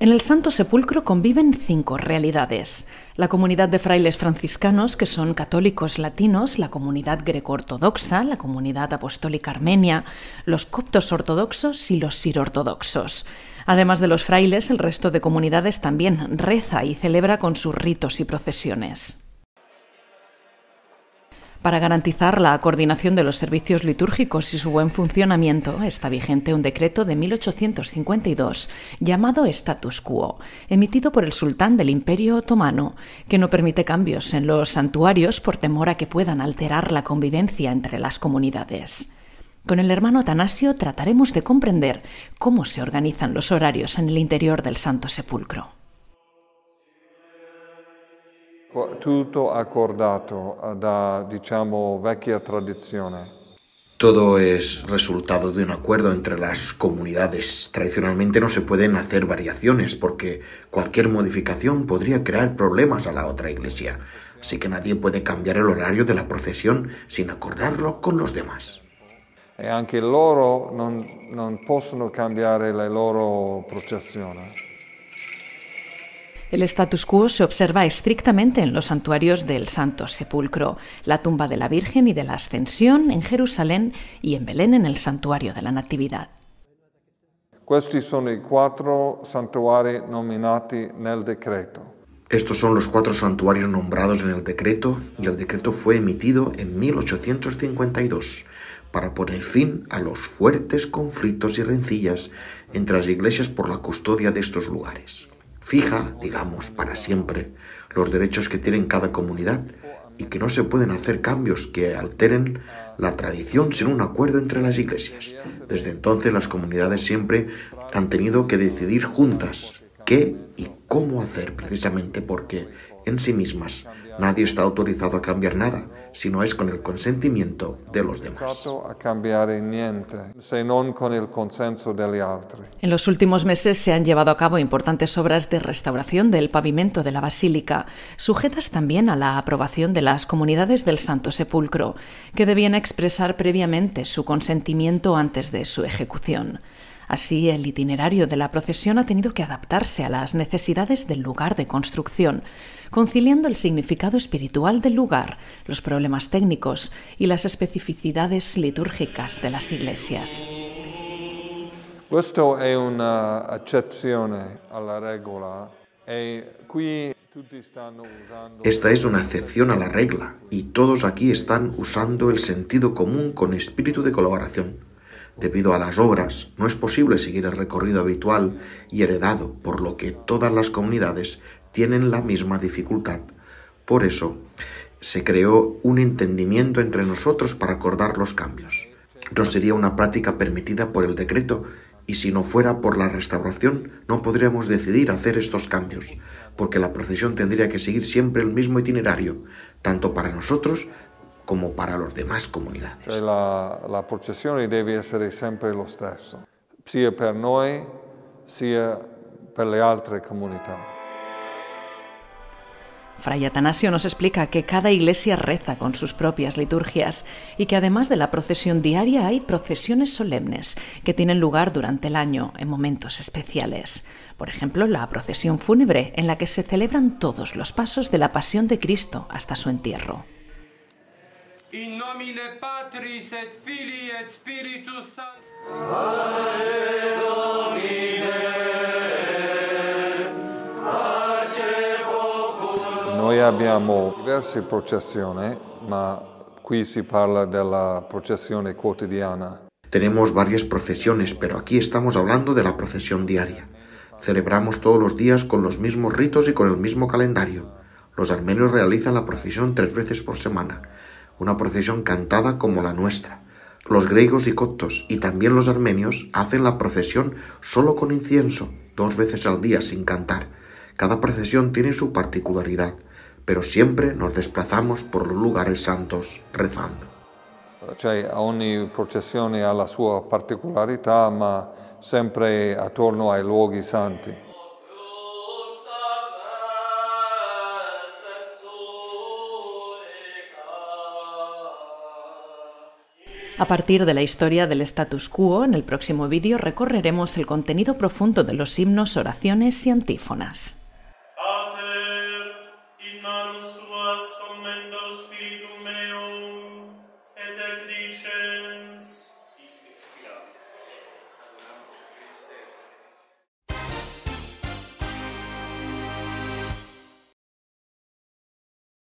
En el Santo Sepulcro conviven cinco realidades. La comunidad de frailes franciscanos, que son católicos latinos, la comunidad greco-ortodoxa, la comunidad apostólica armenia, los coptos ortodoxos y los sirortodoxos. Además de los frailes, el resto de comunidades también reza y celebra con sus ritos y procesiones. Para garantizar la coordinación de los servicios litúrgicos y su buen funcionamiento, está vigente un decreto de 1852 llamado Status Quo, emitido por el sultán del Imperio Otomano, que no permite cambios en los santuarios por temor a que puedan alterar la convivencia entre las comunidades. Con el hermano Atanasio trataremos de comprender cómo se organizan los horarios en el interior del Santo Sepulcro tutto accordato eh, da, diciamo, vecchia tradizione. Todo es resultado de un acuerdo entre las comunidades. Tradicionalmente no se pueden hacer variaciones porque cualquier modificación podría crear problemas a la otra iglesia. Así que nadie puede cambiar el horario de la procesión sin acordarlo con los demás. Y e anche loro no non possono cambiare la loro processione. El status quo se observa estrictamente en los santuarios del Santo Sepulcro, la tumba de la Virgen y de la Ascensión en Jerusalén y en Belén en el santuario de la Natividad. Estos son los cuatro santuarios nombrados en el decreto y el decreto fue emitido en 1852 para poner fin a los fuertes conflictos y rencillas entre las iglesias por la custodia de estos lugares fija, digamos, para siempre los derechos que tiene cada comunidad y que no se pueden hacer cambios que alteren la tradición sin un acuerdo entre las iglesias. Desde entonces las comunidades siempre han tenido que decidir juntas qué y cómo hacer precisamente porque en sí mismas. Nadie está autorizado a cambiar nada, si no es con el consentimiento de los demás. En los últimos meses se han llevado a cabo importantes obras de restauración del pavimento de la basílica, sujetas también a la aprobación de las comunidades del Santo Sepulcro, que debían expresar previamente su consentimiento antes de su ejecución. Así, el itinerario de la procesión ha tenido que adaptarse a las necesidades del lugar de construcción, conciliando el significado espiritual del lugar, los problemas técnicos y las especificidades litúrgicas de las iglesias. es una e esta es una excepción a la regla y todos aquí están usando el sentido común con espíritu de colaboración. Debido a las obras, no es posible seguir el recorrido habitual y heredado, por lo que todas las comunidades tienen la misma dificultad. Por eso se creó un entendimiento entre nosotros para acordar los cambios. No sería una práctica permitida por el decreto y si no fuera por la restauración no podríamos decidir hacer estos cambios, porque la procesión tendría que seguir siempre el mismo itinerario, tanto para nosotros como para las demás comunidades. La, la procesión debe ser siempre lo stesso, sea para nosotros, sea para le altre comunità. Fray Atanasio nos explica que cada iglesia reza con sus propias liturgias y que además de la procesión diaria hay procesiones solemnes que tienen lugar durante el año en momentos especiales. Por ejemplo, la procesión fúnebre en la que se celebran todos los pasos de la pasión de Cristo hasta su entierro. In nomine Patris qui si parla la procesión Tenemos varias procesiones, pero aquí estamos hablando de la procesión diaria. Celebramos todos los días con los mismos ritos y con el mismo calendario. Los armenios realizan la procesión tres veces por semana, una procesión cantada como la nuestra. Los griegos y coptos y también los armenios hacen la procesión solo con incienso, dos veces al día sin cantar. Cada procesión tiene su particularidad pero siempre nos desplazamos por los lugares santos rezando. Cioè ogni processione la sua particolarità, ma sempre attorno ai luoghi santi. A partir de la historia del status quo, en el próximo vídeo recorreremos el contenido profundo de los himnos, oraciones y antífonas.